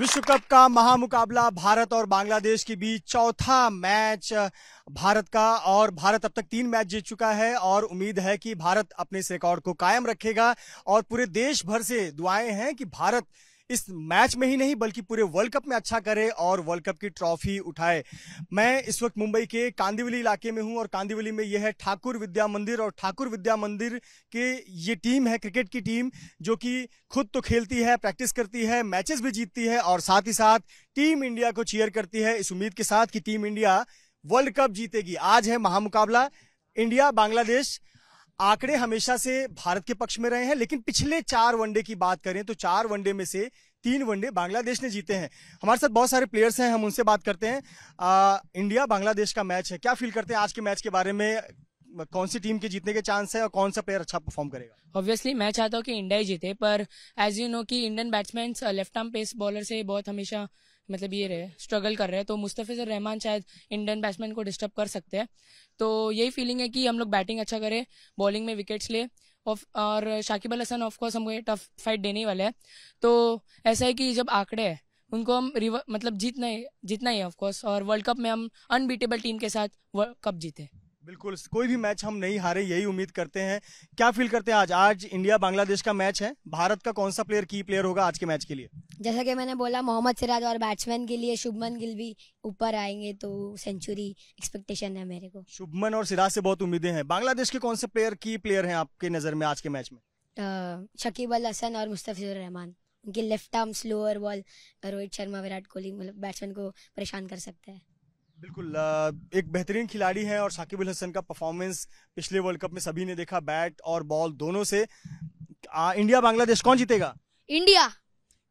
विश्व कप का महामुकाबला भारत और बांग्लादेश के बीच चौथा मैच भारत का और भारत अब तक तीन मैच जीत चुका है और उम्मीद है कि भारत अपने इस रिकॉर्ड को कायम रखेगा और पूरे देश भर से दुआएं हैं कि भारत इस मैच में ही नहीं बल्कि पूरे वर्ल्ड कप में अच्छा करे और वर्ल्ड कप की ट्रॉफी उठाए मैं इस वक्त मुंबई के कांदिवली इलाके में हूं और कांदिवली में यह है ठाकुर विद्या मंदिर और ठाकुर विद्या मंदिर के ये टीम है क्रिकेट की टीम जो कि खुद तो खेलती है प्रैक्टिस करती है मैचेस भी जीतती है और साथ ही साथ टीम इंडिया को चीयर करती है इस उम्मीद के साथ कि टीम इंडिया वर्ल्ड कप जीतेगी आज है महामुकाबला इंडिया बांग्लादेश आंकड़े हमेशा से भारत के पक्ष में रहे हैं लेकिन पिछले चार वनडे की बात करें तो चार वनडे में से तीन वनडे बांग्लादेश ने जीते हैं हमारे साथ बहुत सारे प्लेयर्स हैं हम उनसे बात करते हैं आ, इंडिया बांग्लादेश का मैच है क्या फील करते हैं आज के मैच के बारे में कौन सी टीम के जीतने के चांस है और कौन सा प्लेयर अच्छा परफॉर्म करेगा ऑब्वियसली मैं चाहता हूँ कि इंडिया ही जीते पर एज यू नो कि Indian batsman left arm pace bowler से बहुत हमेशा मतलब ये रहे स्ट्रगल कर रहे हैं तो मुस्तफिजर रहमान शायद इंडियन बैट्समैन को डिस्टर्ब कर सकते हैं तो यही फीलिंग है कि हम लोग बैटिंग अच्छा करें बॉलिंग में विकेट्स ले और शाकिब अल हसन ऑफकोर्स हमको ये टफ फाइट देने वाले हैं तो ऐसा है कि जब आंकड़े हैं उनको हम रिवर मतलब जीतना ही जीतना ही है ऑफकोर्स और वर्ल्ड कप में हम अनबीटेबल टीम के साथ वर्ल्ड कप जीते बिल्कुल कोई भी मैच हम नहीं हारे यही उम्मीद करते हैं क्या फील करते हैं आज आज इंडिया बांग्लादेश का मैच है भारत का कौन सा प्लेयर की प्लेयर होगा आज के मैच के लिए जैसा कि मैंने बोला मोहम्मद सिराज और बैट्समैन के लिए शुभमन गिल भी ऊपर आएंगे तो सेंचुरी एक्सपेक्टेशन है मेरे को शुभमन और सिराज से बहुत उम्मीदें हैं बांग्लादेश के कौन से प्लेयर की प्लेयर है आपके नज़र में आज के मैच में शकीब अल हसन और मुस्तफिजुर रहमान उनकी left arm slower ball Rohit Sharma Virat Kohli मतलब बैट्समैन को परेशान कर सकते हैं बिल्कुल एक बेहतरीन खिलाड़ी हैं और साकिब हसन का परफॉर्मेंस पिछले वर्ल्ड कप में सभी ने देखा बैट और बॉल दोनों से आ, इंडिया बांग्लादेश कौन जीतेगा इंडिया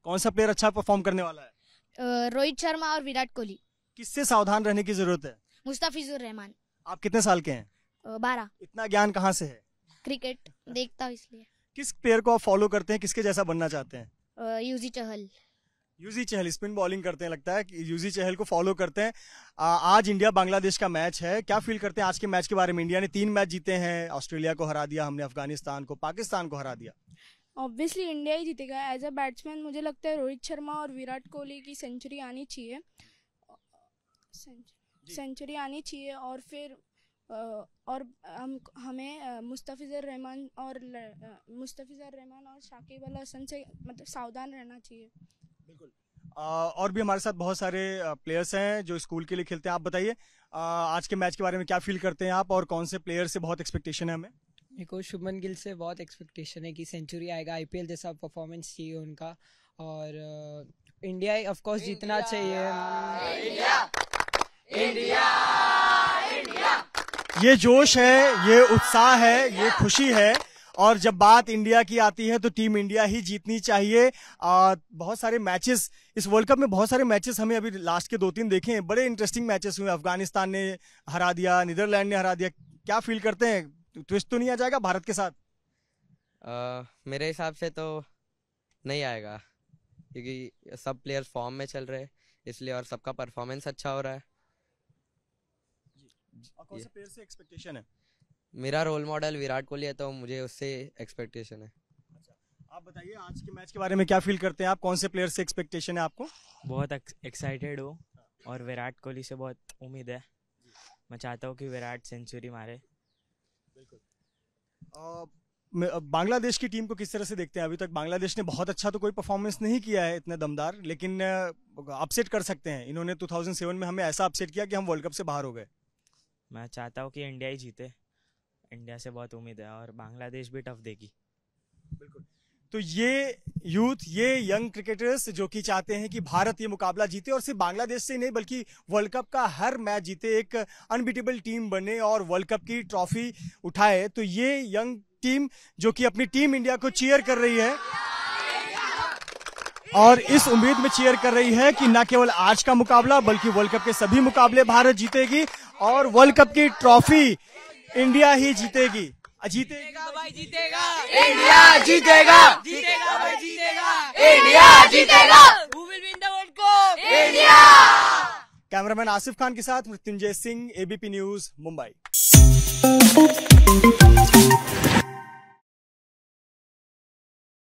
कौन सा प्लेयर अच्छा परफॉर्म करने वाला है रोहित शर्मा और विराट कोहली किससे सावधान रहने की जरूरत है मुस्ताफिजुर रहमान आप कितने साल के हैं बारह इतना ज्ञान कहाँ से है क्रिकेट देखता हूँ इसलिए किस प्लेयर को आप फॉलो करते हैं किसके जैसा बनना चाहते हैं यूजी चहल यूजी चहल स्पिन बॉलिंग करते हैं लगता है कि यूजी चहल को फॉलो करते हैं आ, आज इंडिया बांग्लादेश का मैच है क्या फील करते हैं आज के मैच के बारे में इंडिया ने तीन मैच जीते हैं ऑस्ट्रेलिया को हरा दिया हमने अफगानिस्तान को पाकिस्तान को हरा दिया ऑब्वियसली इंडिया ही जीतेगा एज अ बैट्समैन मुझे लगता है रोहित शर्मा और विराट कोहली की सेंचुरी आनी चाहिए सेंचुरी आनी चाहिए और फिर और हम हमें मुस्तफ़िज़र रहमान और मुस्तफ़िज़र रहमान और शाकिब अल हसन से मतलब सावधान रहना चाहिए बिल्कुल और भी हमारे साथ बहुत सारे प्लेयर्स हैं जो स्कूल के लिए खेलते हैं आप बताइए आज के मैच के बारे में क्या फील करते हैं आप और कौन से प्लेयर से बहुत एक्सपेक्टेशन है हमें मेरे को शुभमन गिल से बहुत एक्सपेक्टेशन है कि सेंचुरी आएगा आईपीएल जैसा परफॉर्मेंस चाहिए उनका और इंडिया ऑफ कोर्स जीतना चाहिए इंडिया, इंडिया, इंडिया। ये जोश है ये उत्साह है ये खुशी है और जब बात इंडिया की आती है तो टीम इंडिया ही जीतनी चाहिए आ, बहुत सारे मैचेस इस वर्ल्ड कप में बहुत सारे मैचेस हमें अभी लास्ट के दो तीन देखे हैं बड़े इंटरेस्टिंग मैचेस हुए अफगानिस्तान ने हरा दिया नीदरलैंड ने हरा दिया क्या फील करते हैं ट्विस्ट तो नहीं आ जाएगा भारत के साथ आ, मेरे हिसाब से तो नहीं आएगा क्योंकि सब प्लेयर्स फॉर्म में चल रहे हैं इसलिए और सबका परफॉर्मेंस अच्छा हो रहा है कौन से प्लेयर से एक्सपेक्टेशन है मेरा रोल मॉडल विराट कोहली है तो मुझे उससे एक्सपेक्टेशन है अच्छा, आप बताइए आज के मैच के बारे में क्या फील करते हैं आप कौन से प्लेयर से एक्सपेक्टेशन है आपको बहुत एक्साइटेड हूँ और विराट कोहली से बहुत उम्मीद है मैं चाहता हूँ कि विराट सेंचुरी मारे बिल्कुल बांग्लादेश की टीम को किस तरह से देखते हैं अभी तक बांग्लादेश ने बहुत अच्छा तो कोई परफॉर्मेंस नहीं किया है इतना दमदार लेकिन अपसेट कर सकते हैं इन्होंने 2007 में हमें ऐसा अपसेट किया कि हम वर्ल्ड कप से बाहर हो गए मैं चाहता हूँ कि इंडिया ही जीते इंडिया से बहुत उम्मीद है और बांग्लादेश भी टफ देगी बिल्कुल तो ये यूथ ये यंग क्रिकेटर्स जो कि चाहते हैं कि भारत ये मुकाबला जीते और सिर्फ बांग्लादेश से नहीं बल्कि वर्ल्ड कप का हर मैच जीते एक अनबीटेबल टीम बने और वर्ल्ड कप की ट्रॉफी उठाए तो ये यंग टीम जो कि अपनी टीम इंडिया को चीयर कर रही है और इस उम्मीद में चीयर कर रही है कि न केवल आज का मुकाबला बल्कि वर्ल्ड कप के सभी मुकाबले भारत जीतेगी और वर्ल्ड कप की ट्रॉफी इंडिया ही जीतेगी जीतेगा जीतेगा इंडिया जीतेगा जीतेगा जीतेगा इंडिया जीतेगा world cup India cameraman Asif Khan के साथ मृत्युंजय सिंह एबीपी न्यूज मुंबई